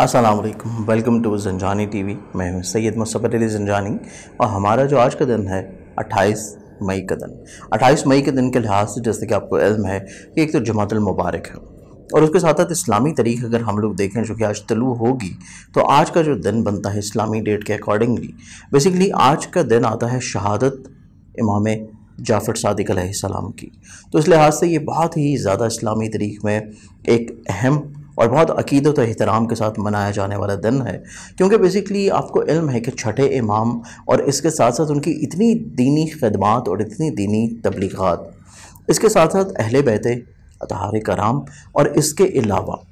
अस्सलाम वालेकुम welcome to जंजानी TV मैं हूं सैयद मुसफ़र अली जंजानी और हमारा जो आज का दिन है 28 मई का दिन 28 मई के दिन के लिहाज से जैसे कि आपको इल्म है कि एक तो जमातुल मुबारक है और उसके साथ साथ इस्लामी तारीख अगर हम लोग देखें जो कि आज तलु होगी तो आज का जो दिन बनता है इस्लामी डेट के अकॉर्डिंगली बेसिकली आज का दिन आता है शहादत इमाम जाफ़र सदक की तो इस लिहाज से ये बहुत ही ज़्यादा इस्लामी तारीख में एक अहम और बहुत अकीदत और अहतराम के साथ मनाया जाने वाला दिन है क्योंकि बेसिकली आपको इल्म है कि छठे इमाम और इसके साथ साथ उनकी इतनी दीनी खदमात और इतनी दीनी तबलीगत इसके साथ साथ अहल बहते अतहार कराम और इसके अलावा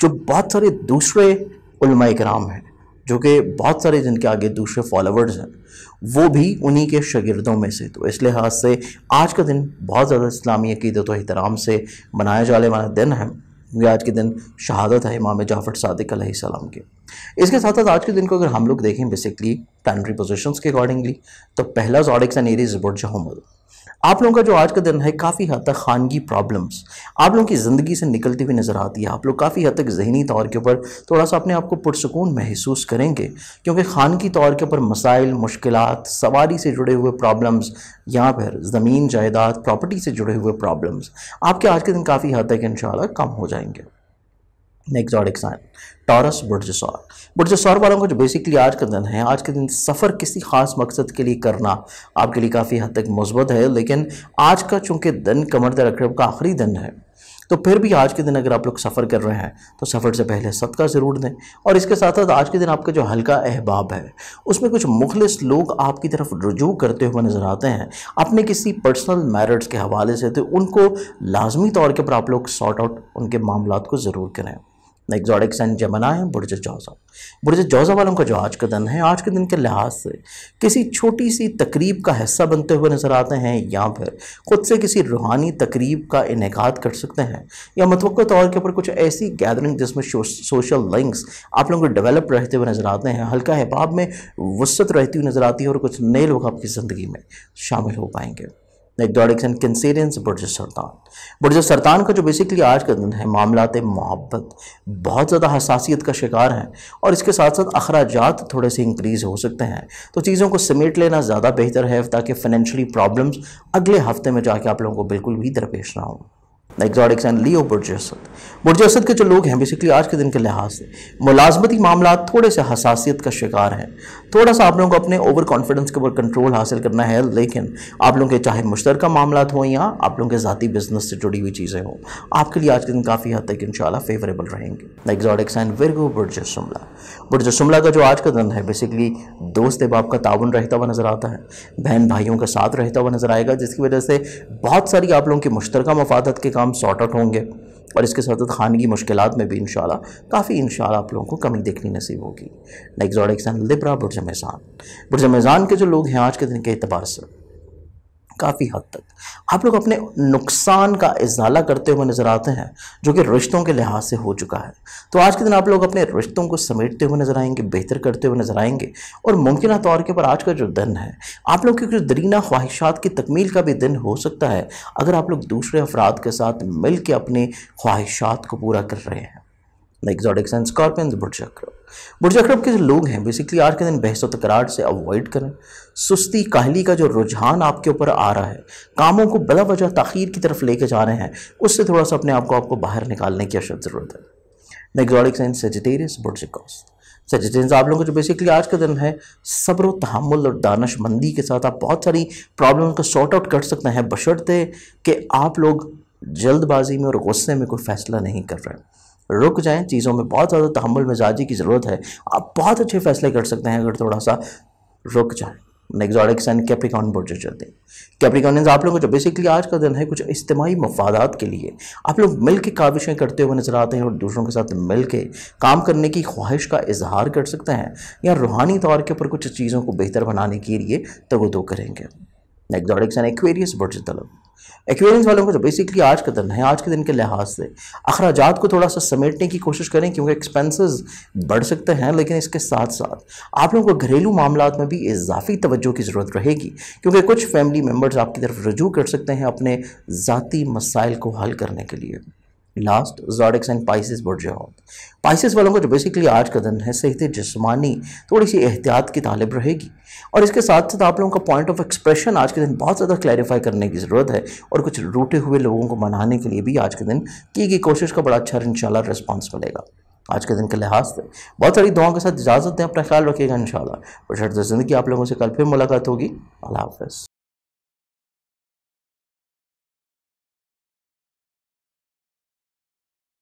जो बहुत सारे दूसरे कराम हैं जो कि बहुत सारे जिनके आगे दूसरे फॉलोअर्स हैं वो भी उन्हीं के शागिर्दों में से तो इस लिहाज से आज का दिन बहुत ज़्यादा इस्लामी अकीदत तो अहतराम से मनाया जाने वाला दिन है क्योंकि आज के दिन शहादत है इमाम जाफ़र सदक सलाम के इसके साथ साथ आज के दिन को अगर हम लोग देखें बेसिकली प्लानरी पोजिशन के अकॉर्डिंगली तो पहला जॉडिक्स एंड एरीज बुर्ज आप लोगों का जो आज का दिन है काफ़ी हद तक खानगी प्रॉब्लम्स आप लोगों की ज़िंदगी से निकलती हुई नज़र आती है आप लोग काफ़ी हद तक जहनी तौर के ऊपर थोड़ा सा अपने आप को पुरसकून महसूस करेंगे क्योंकि खानगी तौर के ऊपर मसाइल मुश्किल सवारी से जुड़े हुए प्रॉब्लम्स या फिर ज़मीन जायदाद प्रॉपर्टी से जुड़े हुए प्रॉब्लम्स आपके आज के दिन काफ़ी हद तक इन कम हो जाएंगे एग्जॉटिक साइन टॉरस बुर्जसौर बुर्जसौर वालों को जो बेसिकली आज का दिन है आज के दिन सफ़र किसी खास मकसद के लिए करना आपके लिए काफ़ी हद तक मजबूत है लेकिन आज का चूंकि दिन कमर रकब का आखिरी दिन है तो फिर भी आज के दिन अगर आप लोग सफ़र कर रहे हैं तो सफ़र से पहले सदका ज़रूर दें और इसके साथ साथ आज के दिन आपका जो हल्का अहबाब है उसमें कुछ मुखलिस लोग आपकी तरफ रजू करते हुए नज़र आते हैं अपने किसी पर्सनल मैरिट्स के हवाले से तो उनको लाजमी तौर के पर आप लोग सॉर्ट आउट उनके मामला को ज़रूर करें एग्जॉटिक सन जमना है बुरज जौजा बुरज जौजा वालों का जो आज का दिन है आज के दिन के लिहाज से किसी छोटी सी तकरीब का हिस्सा बनते हुए नज़र आते हैं या फिर ख़ुद से किसी रूहानी तकरीब का इनका कर सकते हैं या मतवक़ मतलब तौर के ऊपर कुछ ऐसी गैदरिंग जिसमें सोशल लिंक्स आप लोगों को डेवलप रहते हुए नज़र आते हैं हल्का अहबाब में वसत रहती हुई नज़र आती है और कुछ नए लोग आपकी ज़िंदगी में शामिल हो पाएंगे एक कंसीरियन से बुरज सरतान बुरज सरतान का जो बेसिकली आज का दिन है मामलात मोहब्बत बहुत ज़्यादा हसासीत का शिकार है और इसके साथ साथ अखराज थोड़े से इंक्रीज़ हो सकते हैं तो चीज़ों को समेट लेना ज़्यादा बेहतर है ताकि फाइनेंशली प्रॉब्लम्स अगले हफ्ते में जाके आप लोगों को बिल्कुल भी दरपेश ना हों एग्जॉटिक्स एंड लियो बुरजसद बुरजसद के जो लोग हैं बेसिकली आज के दिन के लिहाज से मुलाजमती मामला थोड़े से हसासीत का शिकार हैं थोड़ा सा आप लोगों को अपने ओवर कॉन्फिडेंस के ऊपर कंट्रोल हासिल करना है लेकिन आप लोगों के चाहे मुश्तर मामला हों या आप लोगों के ज़ाती बिजनेस से जुड़ी हुई चीज़ें हों आपके लिए आज के दिन काफ़ी हद तक इन फेवरेबल रहेंगे एग्जॉटिक्स एंड वर्गो बुरजसमला बुरजसमला का जो आज का दिन है बेसिकली दोस्त बाप का ताउन रहता हुआ नज़र आता है बहन भाइयों के साथ रहता हुआ नज़र आएगा जिसकी वजह से बहुत सारी आप लोगों की मुश्तर मफादत के काम काम सॉर्ट आउट होंगे और इसके साथ साथ खानगी मुश्किल में भी इन काफ़ी इन आप लोगों को कमी देखनी नसीब होगी लाइक जोडिक्स लिब्रा बुरज मेज़ान बुरज के जो लोग हैं आज के दिन के अतबार से काफ़ी हद तक आप लोग अपने नुकसान का इजाला करते हुए नज़र आते हैं जो कि रिश्तों के लिहाज से हो चुका है तो आज के दिन आप लोग अपने रिश्तों को समेटते हुए नज़र आएंगे बेहतर करते हुए नज़र आएंगे और मुमकिन तौर के ऊपर आज का जो दिन है आप लोग की कुछ दरीना ख्वाहिशात की तकमील का भी दिन हो सकता है अगर आप लोग दूसरे अफराद के साथ मिल के अपनी ख्वाहिशात को पूरा कर रहे हैं like zodiacs and scorpion the बुर्ज अक्रब बुर्ज के जो लोग हैं बेसिकली आज के दिन बहस तकरार से अवॉइड करें सुस्ती काहली का जो रुझान आपके ऊपर आ रहा है कामों को बला वजह तखीर की तरफ लेके जा रहे हैं उससे थोड़ा सा अपने आप को आपको बाहर निकालने की अशद ज़रूरत है द एंड सेजिटेरियस बुर्ज कॉस्ट आप लोगों को जो बेसिकली आज का दिन है सब्र तहमुल और दानशमंदी के साथ आप बहुत सारी प्रॉब्लम को सॉर्ट आउट कर सकते हैं बशर्ते कि आप लोग जल्दबाजी में और गुस्से में कोई फैसला नहीं कर रहे हैं रुक जाएं चीज़ों में बहुत ज़्यादा तहमुल मिजाजी की ज़रूरत है आप बहुत अच्छे फैसले कर सकते हैं अगर थोड़ा सा रुक जाएं नेक्जॉडिक एंड कैप्रिकॉन बोर्ड जो चलते हैं कैप्रिकॉन आप लोगों को जो बेसिकली आज का दिन है कुछ इज्तमाही मफादात के लिए आप लोग मिल के काविशें करते हुए नज़र आते हैं और दूसरों के साथ मिल के काम करने की ख्वाहिश का इजहार कर सकते हैं या रूहानी तौर के ऊपर कुछ चीज़ों को बेहतर बनाने के लिए तो वो दो करेंगे नेक्जॉडिक एंड एक्वेरियस बोर्ड तलब एक्वेरियंस वालों को बेसिकली आज का दिन है आज के दिन के लिहाज से अखराज को थोड़ा सा समेटने की कोशिश करें क्योंकि एक्सपेंसेस बढ़ सकते हैं लेकिन इसके साथ साथ आप लोगों को घरेलू मामला में भी इजाफी तवज्जो की ज़रूरत रहेगी क्योंकि कुछ फैमिली मेम्बर्स आपकी तरफ रजू कर सकते हैं अपने ज़ाती मसाइल को हल करने के लिए लास्ट जॉडिक्स एंड पाइसिस बुरजे हों पाइसिस वालों को जो बेसिकली आज का दिन है सेहत जिसमानी थोड़ी सी एहतियात की तालब रहेगी और इसके साथ साथ आप लोगों का पॉइंट ऑफ एक्सप्रेशन आज के दिन बहुत ज़्यादा क्लैरिफाई करने की ज़रूरत है और कुछ रूटे हुए लोगों को मनाने के लिए भी आज के दिन की गई कोशिश का बड़ा अच्छा इन रिस्पॉन्स मिलेगा आज के दिन के लिहाज से बहुत सारी दुआओं के साथ इजाज़त दें अपना ख्याल रखिएगा इन शाला ज़िंदगी आप लोगों से कल फिर मुलाकात होगी अल्लाह हाफ